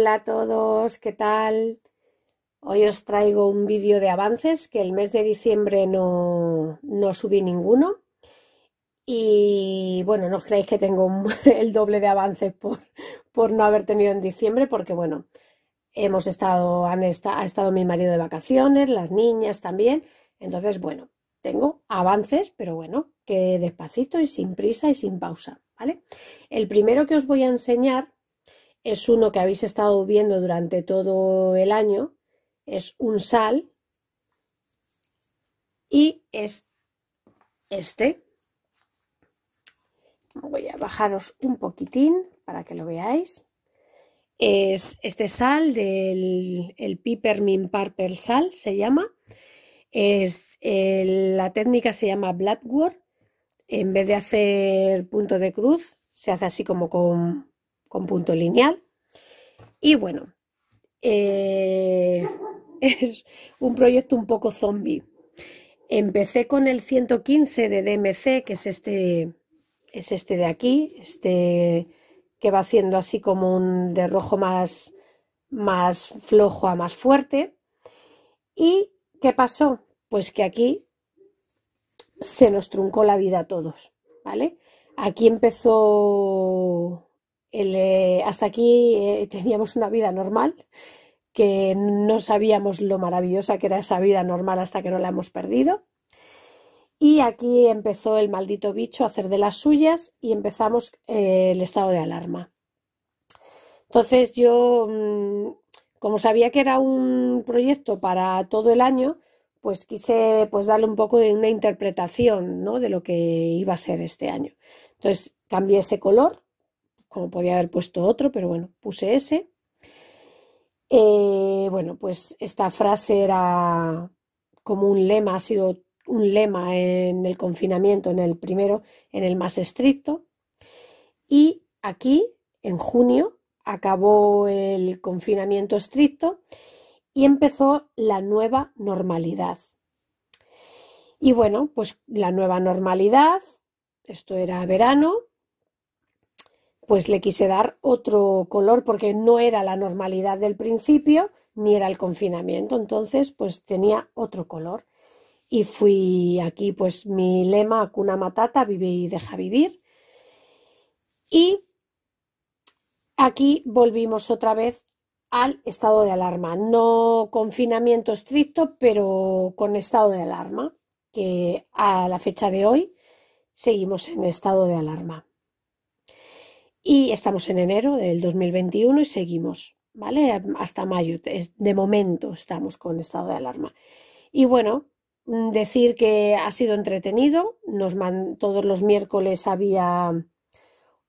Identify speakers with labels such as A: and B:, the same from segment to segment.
A: Hola a todos, ¿qué tal? Hoy os traigo un vídeo de avances que el mes de diciembre no, subí ninguno. Y bueno, no creéis que tengo el doble de avances por, por no haber tenido en diciembre, porque bueno, hemos estado, han ha estado mi marido de vacaciones, las niñas también. Entonces, bueno, tengo avances, pero bueno, que despacito y sin prisa y sin pausa, ¿vale? El primero que os voy a enseñar es uno que habéis estado viendo durante todo el año, es un sal y es este. Voy a bajaros un poquitín para que lo veáis. Es este sal del el Peppermint Purple Sal, se llama. Es, la técnica se llama Blackboard. En vez de hacer punto de cruz, se hace así como con con punto lineal. Y bueno, eh, es un proyecto un poco zombie. Empecé con el 115 de DMC, que es este, es este de aquí, este que va haciendo así como un de rojo más, más flojo a más fuerte. ¿Y qué pasó? Pues que aquí se nos truncó la vida a todos, ¿vale? Aquí empezó eh, hasta aquí eh, teníamos una vida normal, que no sabíamos lo maravillosa que era esa vida normal hasta que no la hemos perdido. Y aquí empezó el maldito bicho a hacer de las suyas y empezamos eh, el estado de alarma. Entonces yo, mm, como sabía que era un proyecto para todo el año, pues quise pues, darle un poco de una interpretación ¿no? de lo que iba a ser este año. Entonces cambié ese color como podía haber puesto otro, pero bueno, puse ese. Eh, bueno, pues esta frase era como un lema, ha sido un lema en el confinamiento, en el primero, en el más estricto. Y aquí, en junio, acabó el confinamiento estricto y empezó la nueva normalidad. Y bueno, pues la nueva normalidad, esto era verano, pues le quise dar otro color porque no era la normalidad del principio ni era el confinamiento, entonces pues tenía otro color. Y fui aquí pues mi lema, cuna matata, vive y deja vivir. Y aquí volvimos otra vez al estado de alarma, no confinamiento estricto, pero con estado de alarma, que a la fecha de hoy seguimos en estado de alarma. Y estamos en enero del 2021 y seguimos, ¿vale? Hasta mayo, de momento estamos con estado de alarma. Y bueno, mm, decir que ha sido entretenido, nos todos los miércoles había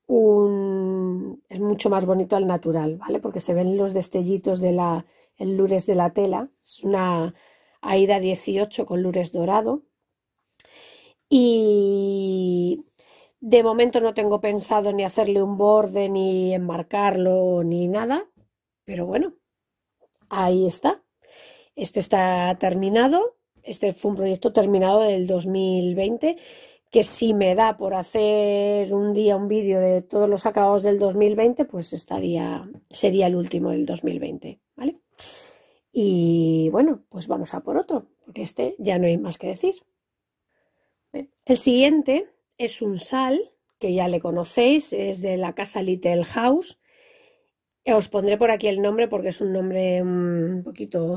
A: un... es mucho más bonito al natural, ¿vale? Porque se ven los destellitos de la, lures de la tela, es una Aida 18 con lures dorado. Y de momento no tengo pensado ni hacerle un borde, ni enmarcarlo, ni nada, pero bueno, ahí está. Este está terminado, este fue un proyecto terminado del 2020, que si me da por hacer un día un vídeo de todos los acabados del 2020, pues estaría, sería el último del 2020, ¿vale? Y bueno, pues vamos a por otro, porque este ya no hay más que decir. El siguiente es un sal que ya le conocéis, es de la casa Little House. Eh, os pondré por aquí el nombre porque es un nombre mm, un poquito...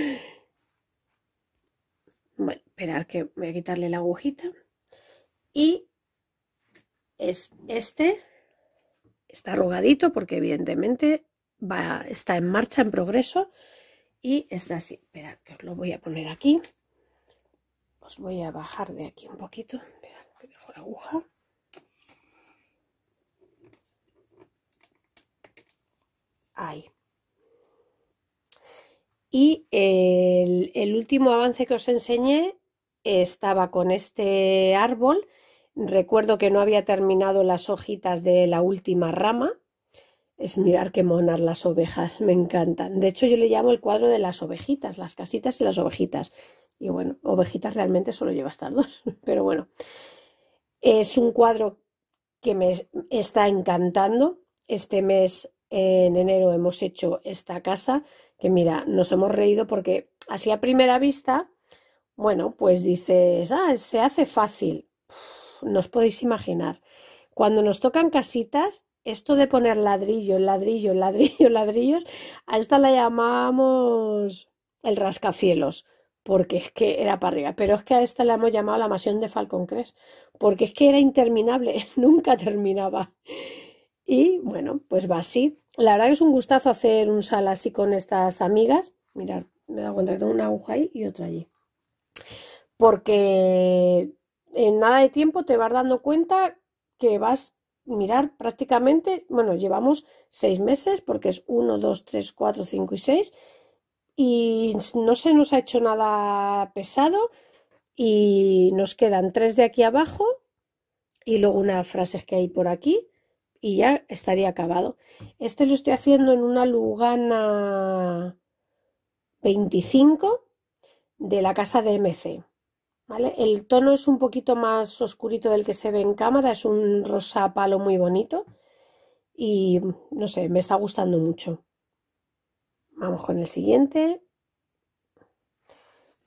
A: bueno, esperad que voy a quitarle la agujita. Y es este, está arrugadito porque evidentemente va, está en marcha, en progreso. Y está así, esperad que os lo voy a poner aquí. Os voy a bajar de aquí un poquito, aguja ahí y el, el, último avance que os enseñé estaba con este árbol recuerdo que no había terminado las hojitas de la última rama es mirar qué monas las ovejas, me encantan. De hecho, yo le llamo el cuadro de las ovejitas, las casitas y las ovejitas. Y bueno, ovejitas realmente solo lleva estas dos, pero bueno. Es un cuadro que me está encantando. Este mes, en enero, hemos hecho esta casa, que mira, nos hemos reído porque así a primera vista, bueno, pues dices, ah, se hace fácil. no os podéis imaginar. Cuando nos tocan casitas, esto de poner ladrillo, ladrillo, ladrillo, ladrillos, a esta la llamamos el rascacielos porque es que era para arriba. Pero es que a esta la hemos llamado la masión de Falcon porque es que era interminable, nunca terminaba. Y bueno, pues va así. La verdad que es un gustazo hacer un sal así con estas amigas. Mirad, me he dado cuenta que tengo una aguja ahí y otra allí. Porque en nada de tiempo te vas dando cuenta que vas mirar prácticamente, bueno, llevamos seis meses porque es uno, dos, tres, cuatro, cinco y seis y no se nos ha hecho nada pesado y nos quedan tres de aquí abajo y luego unas frases que hay por aquí y ya estaría acabado. Este lo estoy haciendo en una Lugana 25 de la casa de MC. ¿vale? El tono es un poquito más oscurito del que se ve en cámara, es un rosa palo muy bonito y no sé, me está gustando mucho. Vamos con el siguiente.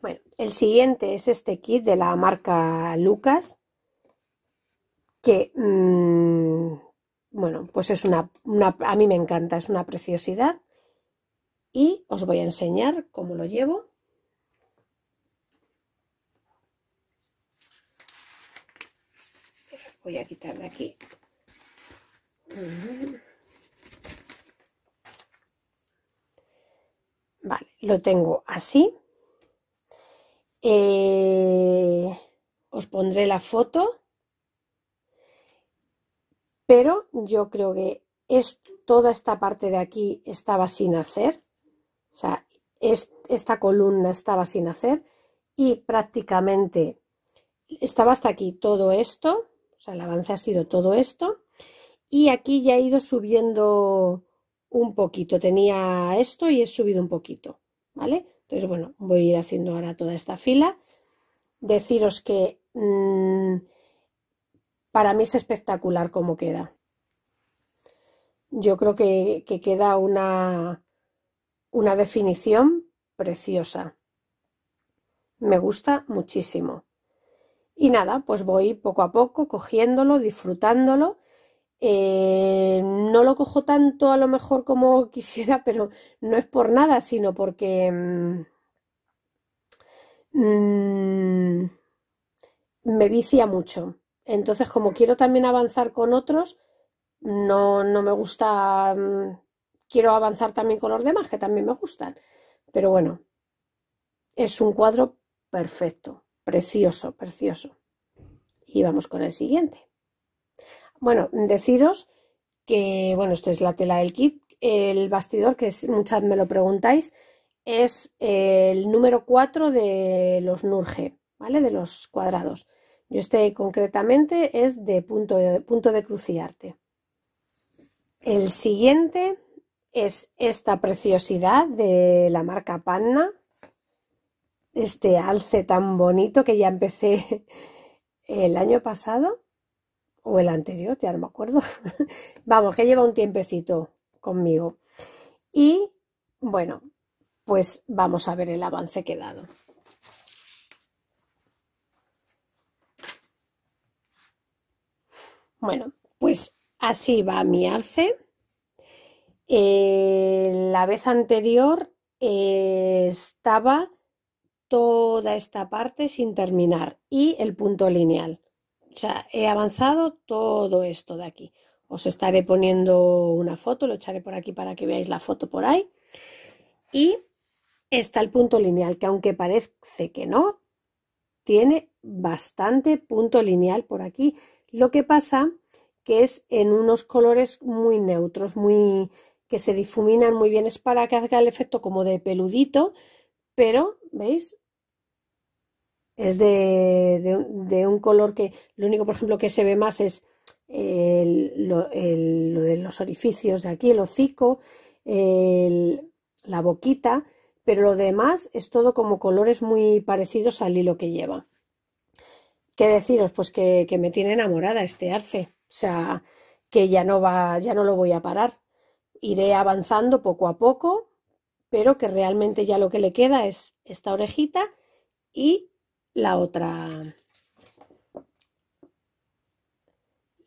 A: Bueno, el siguiente es este kit de la marca Lucas, que, mm, bueno, pues es una, a mí me encanta, es una preciosidad. Y os voy a enseñar cómo lo llevo. Voy a quitar de aquí. Mm. Vale, lo tengo así. Eh, os pondré la foto. Pero yo creo que toda esta parte de aquí estaba sin hacer. O sea, esta columna estaba sin hacer. Y prácticamente estaba hasta aquí todo esto. O sea, el avance ha sido todo esto. Y aquí ya he ido subiendo un poquito. Tenía esto y he subido un poquito, ¿vale? Entonces, bueno, voy a ir haciendo ahora toda esta fila. Deciros que mm, para mí es espectacular cómo queda. Yo creo que, que queda una, una definición preciosa. Me gusta muchísimo. Y nada, pues voy poco a poco cogiéndolo, disfrutándolo eh, no lo cojo tanto a lo mejor como quisiera, pero no es por nada, sino porque mm, mm, me vicia mucho. Entonces, como quiero también avanzar con otros, no, no me gusta, mm, quiero avanzar también con los demás, que también me gustan. Pero bueno, es un cuadro perfecto, precioso, precioso. Y vamos con el siguiente. Bueno, deciros que, bueno, esto es la tela del kit. El bastidor, que muchas me lo preguntáis, es el número 4 de los Nurge, ¿vale? De los cuadrados. Yo este concretamente es de punto, de punto de cruciarte. El siguiente es esta preciosidad de la marca Panna. Este alce tan bonito que ya empecé el año pasado o el anterior, ya no me acuerdo. Vamos, que lleva un tiempecito conmigo. Y bueno, pues vamos a ver el avance que he dado. Bueno, pues así va mi arce eh, la vez anterior eh, estaba toda esta parte sin terminar y el punto lineal sea, he avanzado todo esto de aquí. Os estaré poniendo una foto, lo echaré por aquí para que veáis la foto por ahí. Y está el punto lineal, que aunque parece que no, tiene bastante punto lineal por aquí. Lo que pasa que es en unos colores muy neutros, muy que se difuminan muy bien. Es para que haga el efecto como de peludito, pero, ¿veis? es de, un color que lo único, por ejemplo, que se ve más es lo, de los orificios de aquí, el hocico, la boquita, pero lo demás es todo como colores muy parecidos al hilo que lleva. ¿Qué deciros? Pues que, que me tiene enamorada este arce, o sea, que ya no va, ya no lo voy a parar. Iré avanzando poco a poco, pero que realmente ya lo que le queda es esta orejita y la otra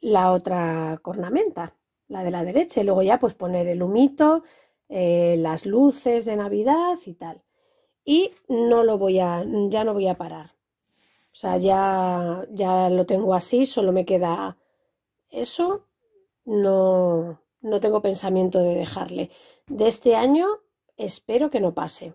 A: la otra cornamenta, la de la derecha, y luego ya pues poner el humito, eh, las luces de Navidad y tal. Y no lo voy a, ya no voy a parar. O sea, ya, ya lo tengo así, solo me queda eso. No, no tengo pensamiento de dejarle. De este año espero que no pase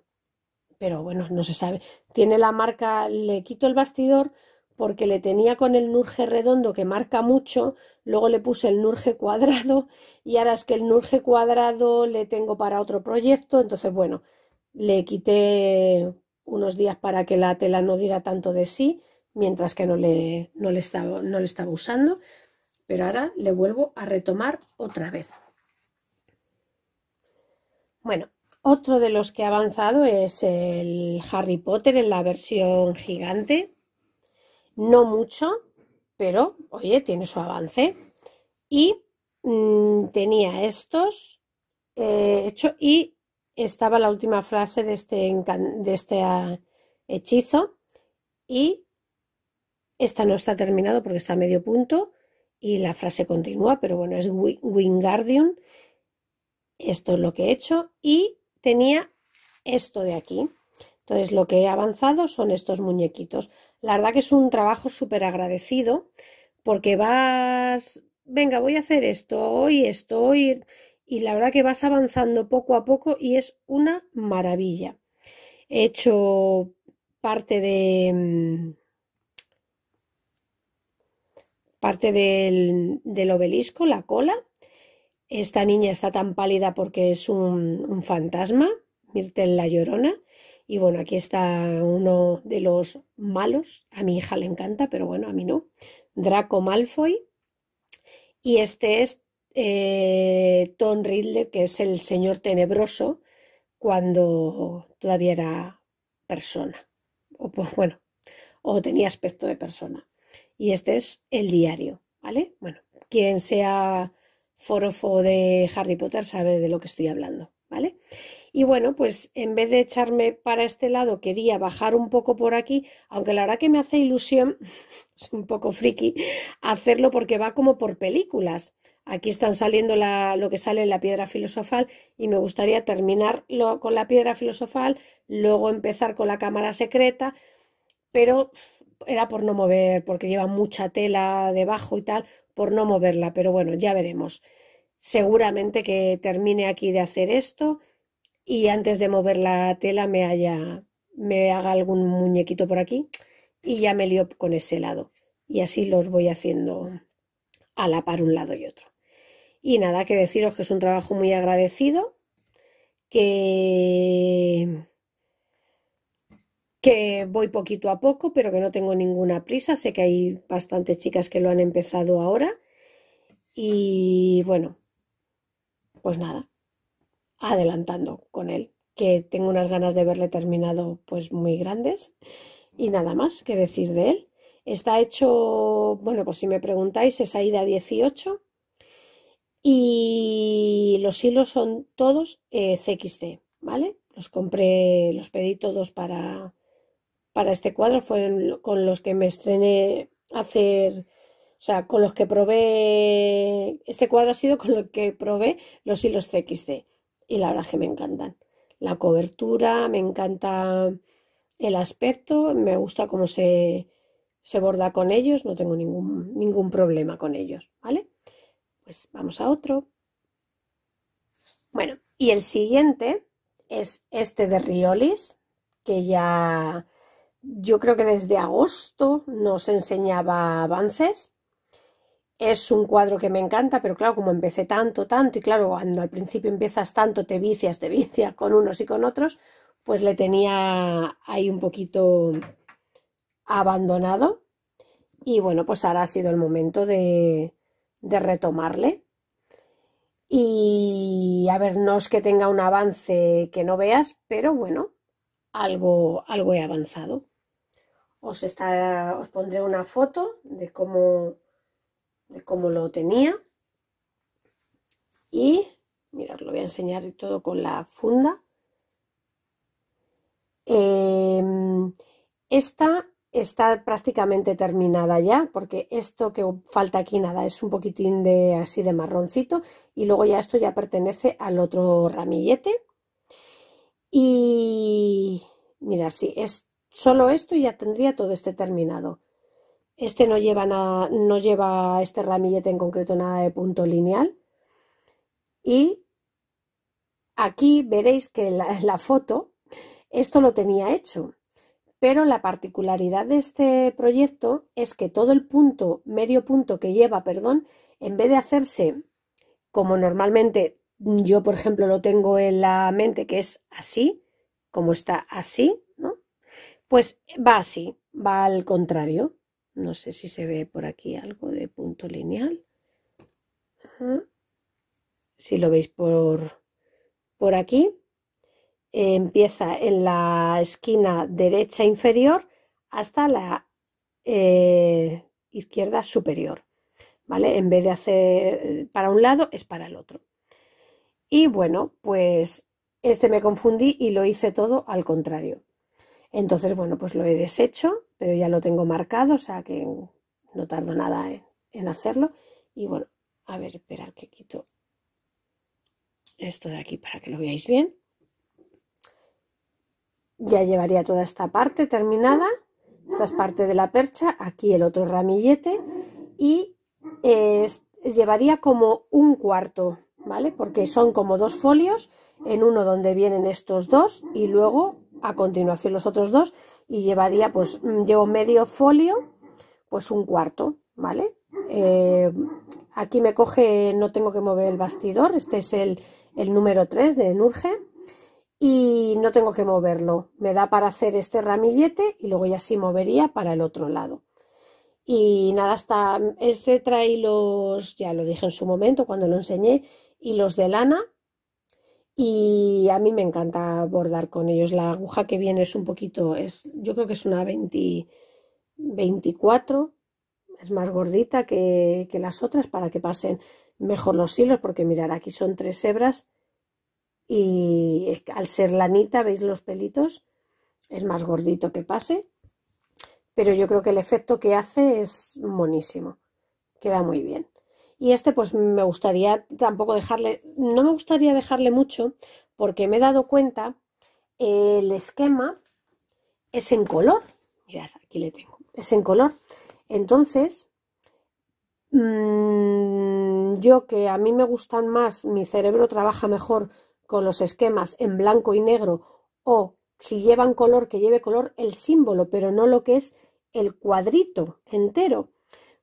A: pero bueno, no se sabe. Tiene la marca, le quito el bastidor porque le tenía con el nurge redondo que marca mucho, luego le puse el nurge cuadrado y ahora es que el nurge cuadrado le tengo para otro proyecto, entonces bueno, le quité unos días para que la tela no diera tanto de sí, mientras que no le, le, estaba, no le estaba usando, pero ahora le vuelvo a retomar otra vez. Bueno, otro de los que ha avanzado es el Harry Potter en la versión gigante. No mucho, pero oye, tiene su avance. Y mm, tenía estos hechos. Eh, hecho y estaba la última frase de este, de este ah, hechizo y esta no está terminado porque está a medio punto y la frase continúa, pero bueno, es Wingardium. Esto es lo que he hecho y tenía esto de aquí. Entonces lo que he avanzado son estos muñequitos. La verdad que es un trabajo súper agradecido porque vas, venga, voy a hacer esto, hoy esto, Y la verdad que vas avanzando poco a poco y es una maravilla. He hecho parte de... Mm, parte del obelisco, la cola esta niña está tan pálida porque es un, un fantasma, Mirtel la Llorona. Y bueno, aquí está uno de los malos. A mi hija le encanta, pero bueno, a mí no. Draco Malfoy. Y este es eh, Tom que es el señor tenebroso cuando todavía era persona. O, pues, bueno, o tenía aspecto de persona. Y este es el diario, ¿vale? Bueno, quien sea forofo de Harry Potter sabe de lo que estoy hablando, ¿vale? Y bueno, pues en vez de echarme para este lado, quería bajar un poco por aquí, aunque la verdad que me hace ilusión, es un poco friki, hacerlo porque va como por películas. Aquí están saliendo lo que sale en la piedra filosofal y me gustaría terminar con la piedra filosofal, luego empezar con la cámara secreta, pero era por no mover, porque lleva mucha tela debajo y tal, por no moverla, pero bueno, ya veremos. Seguramente que termine aquí de hacer esto y antes de mover la tela me haya me haga algún muñequito por aquí y ya me lío con ese lado. Y así los voy haciendo a la par un lado y otro. Y nada, que deciros que es un trabajo muy agradecido, que que voy poquito a poco, pero que no tengo ninguna prisa. Sé que hay bastantes chicas que lo han empezado ahora. Y bueno, pues nada, adelantando con él, que tengo unas ganas de verle terminado pues muy grandes. Y nada más que decir de él. Está hecho, bueno, pues si me preguntáis, es AIDA 18. Y los hilos son todos eh, CXT, ¿vale? Los compré, los pedí todos para, para este cuadro fue con los que me estrené hacer, o sea, con los que probé, este cuadro ha sido con los que probé los hilos TXT y la verdad es que me encantan. La cobertura, me encanta el aspecto, me gusta cómo se, se borda con ellos, no tengo ningún, ningún problema con ellos, ¿vale? Pues vamos a otro. Bueno, y el siguiente es este de Riolis, que ya yo creo que desde agosto nos enseñaba avances. Es un cuadro que me encanta, pero claro, como empecé tanto, tanto, y claro, cuando al principio empiezas tanto, te vicias, te vicias con unos y con otros, pues le tenía ahí un poquito abandonado. Y bueno, pues ahora ha sido el momento de, de retomarle. Y a ver, no es que tenga un avance que no veas, pero bueno, algo, algo he avanzado os, os pondré una foto de cómo, de cómo lo tenía. Y mirad, lo voy a enseñar todo con la funda. Em, esta está prácticamente terminada ya, porque esto que falta aquí nada es un poquitín de así de marroncito y luego ya esto ya pertenece al otro ramillete. Y mira si es Solo esto y ya tendría todo este terminado. Este no lleva no lleva este ramillete en concreto nada de punto lineal. Y aquí veréis que la foto, esto lo tenía hecho. Pero la particularidad de este proyecto es que todo el punto, medio punto que lleva, perdón, en vez de hacerse como normalmente yo, por ejemplo, lo tengo en la mente, que es así, como está así, pues va así, va al contrario. No sé si se ve por aquí algo de punto lineal. Si lo veis por, aquí, empieza en la esquina derecha inferior hasta la eh, izquierda superior. ¿Vale? En vez de hacer eh, para un lado, es para el otro. Y bueno, pues este me confundí y lo hice todo al contrario. Entonces, bueno, pues lo he deshecho, pero ya lo tengo marcado, o sea que no tardo nada en, hacerlo. Y bueno, a ver, esperar que quito esto de aquí para que lo veáis bien. Ya llevaría toda esta parte terminada. Esta es parte de la percha, aquí el otro ramillete y llevaría como un cuarto, ¿vale? Porque son como dos folios, en uno donde vienen estos dos y luego a continuación los otros dos y llevaría, pues mm, llevo medio folio, pues un cuarto, ¿vale? Eh, aquí me coge, no tengo que mover el bastidor, este es el, número 3 de Nurge y no tengo que moverlo, me da para hacer este ramillete y luego ya sí movería para el otro lado. Y nada, está este trae los, ya lo dije en su momento cuando lo enseñé, y los de lana y a mí me encanta bordar con ellos. La aguja que viene es un poquito, es, yo creo que es una 20, 24, es más gordita que, que las otras para que pasen mejor los hilos, porque mirar, aquí son tres hebras y al ser lanita, ¿veis los pelitos? Es más gordito que pase, pero yo creo que el efecto que hace es monísimo, queda muy bien. Y este, pues me gustaría tampoco dejarle, no me gustaría dejarle mucho, porque me he dado cuenta, el esquema es en color. Mirad, aquí le tengo, es en color. Entonces, mm, yo que a mí me gustan más, mi cerebro trabaja mejor con los esquemas en blanco y negro o si llevan color, que lleve color el símbolo, pero no lo que es el cuadrito entero.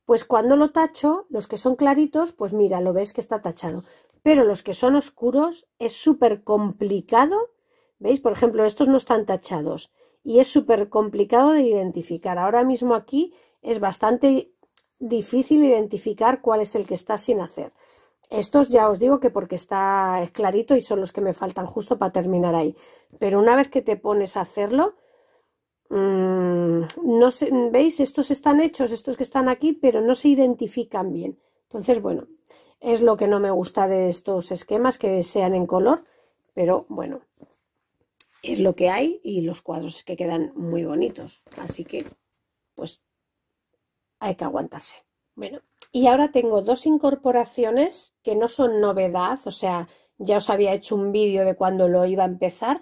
A: Pues cuando lo tacho, los que son claritos, pues mira, lo ves que está tachado. Pero los que son oscuros es súper complicado. ¿Veis? Por ejemplo, estos no están tachados y es súper complicado de identificar. Ahora mismo aquí es bastante difícil identificar cuál es el que está sin hacer. Estos ya os digo que porque está clarito y son los que me faltan justo para terminar ahí. Pero una vez que te pones a hacerlo, Mm, no sé, veis, estos están hechos, estos que están aquí, pero no se identifican bien. Entonces, bueno, es lo que no me gusta de estos esquemas que sean en color, pero bueno, es lo que hay y los cuadros que quedan muy bonitos. Así que, pues, hay que aguantarse. Bueno, y ahora tengo dos incorporaciones que no son novedad, o sea, ya os había hecho un vídeo de cuando lo iba a empezar,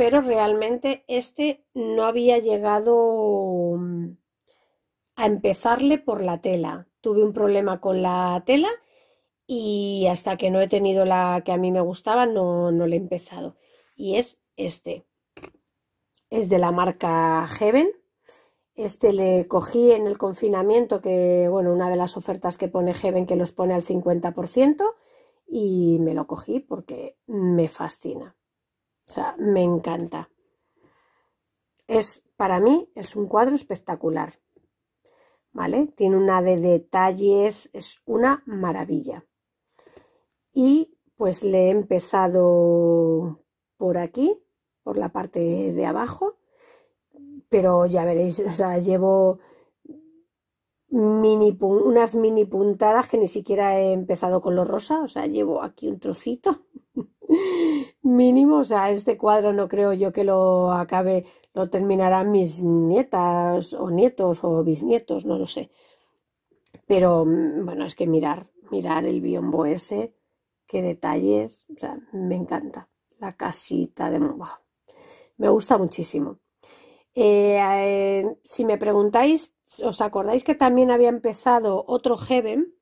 A: pero realmente este no había llegado mm, a empezarle por la tela. Tuve un problema con la tela y hasta que no he tenido la que a mí me gustaba no, no le he empezado. Y es este. Es de la marca Heaven. Este le cogí en el confinamiento, que bueno, una de las ofertas que pone Heaven que los pone al 50% y me lo cogí porque me fascina. O sea, me encanta. Es, para mí es un cuadro espectacular. ¿Vale? Tiene una de detalles, es una maravilla. Y pues le he empezado por aquí, por la parte de abajo, pero ya veréis, o sea, llevo mini, unas mini puntadas que ni siquiera he empezado con lo rosa, o sea, llevo aquí un trocito Mínimo, o sea, este cuadro no creo yo que lo acabe, lo terminarán mis nietas o nietos o bisnietos, no lo sé. Pero mm, bueno, es que mirar, mirar el biombo ese, qué detalles, o sea, me encanta. La casita de... me gusta muchísimo. Eh, eh, si me preguntáis, ¿os acordáis que también había empezado otro Heaven?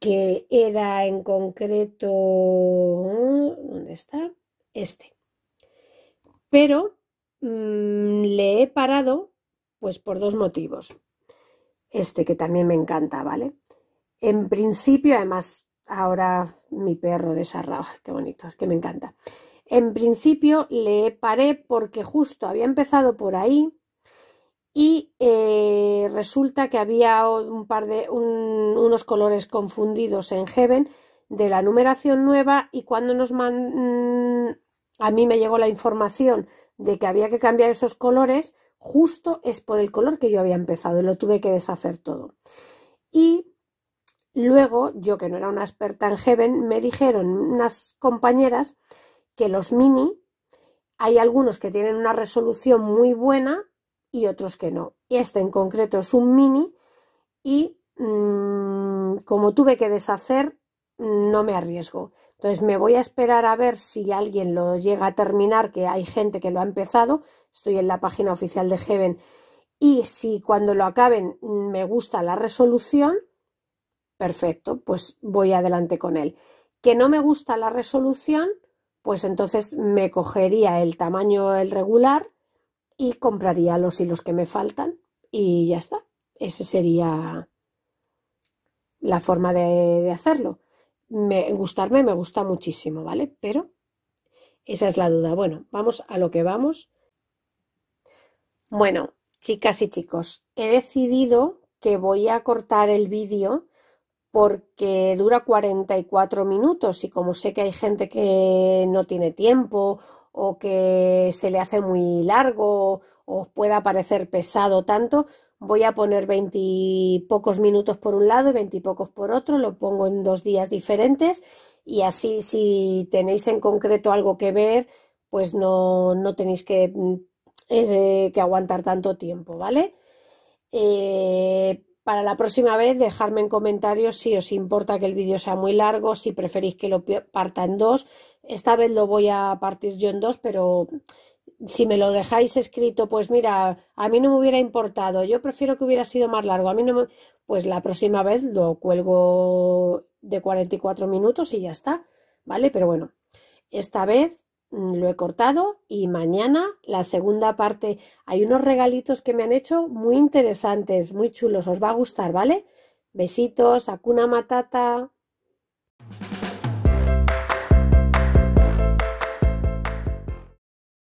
A: que era en concreto, ¿dónde está? Este. Pero mm, le he parado, pues por dos motivos. Este que también me encanta, ¿vale? En principio, además, ahora mi perro de qué bonito, es que me encanta. En principio le paré porque justo había empezado por ahí y eh, resulta que había un par de unos colores confundidos en Heaven de la numeración nueva y cuando nos man, mm, a mí me llegó la información de que había que cambiar esos colores justo es por el color que yo había empezado y lo tuve que deshacer todo y luego yo que no era una experta en Heaven me dijeron unas compañeras que los mini hay algunos que tienen una resolución muy buena y otros que no. Este en concreto es un mini y mm, como tuve que deshacer, no me arriesgo. Entonces me voy a esperar a ver si alguien lo llega a terminar, que hay gente que lo ha empezado. Estoy en la página oficial de Heaven y si cuando lo acaben me gusta la resolución, perfecto, pues voy adelante con él. Que no me gusta la resolución, pues entonces me cogería el tamaño el regular y compraría los hilos que me faltan y ya está. Esa sería la forma de, hacerlo. Me, gustarme me gusta muchísimo, ¿vale? Pero esa es la duda. Bueno, vamos a lo que vamos. Bueno, chicas y chicos, he decidido que voy a cortar el vídeo porque dura 44 minutos y como sé que hay gente que no tiene tiempo o que se le hace muy largo o pueda parecer pesado tanto, voy a poner veintipocos minutos por un lado y veintipocos por otro, lo pongo en dos días diferentes y así si tenéis en concreto algo que ver, pues no, tenéis que, eh, que, aguantar tanto tiempo, ¿vale? Eh, para la próxima vez dejadme en comentarios si os importa que el vídeo sea muy largo, si preferís que lo parta en dos, esta vez lo voy a partir yo en dos, pero si me lo dejáis escrito, pues mira, a mí no me hubiera importado, yo prefiero que hubiera sido más largo, a mí no pues la próxima vez lo cuelgo de 44 minutos y ya está, ¿vale? Pero bueno, esta vez lo he cortado y mañana la segunda parte. Hay unos regalitos que me han hecho muy interesantes, muy chulos, os va a gustar, ¿vale? Besitos, cuna Matata.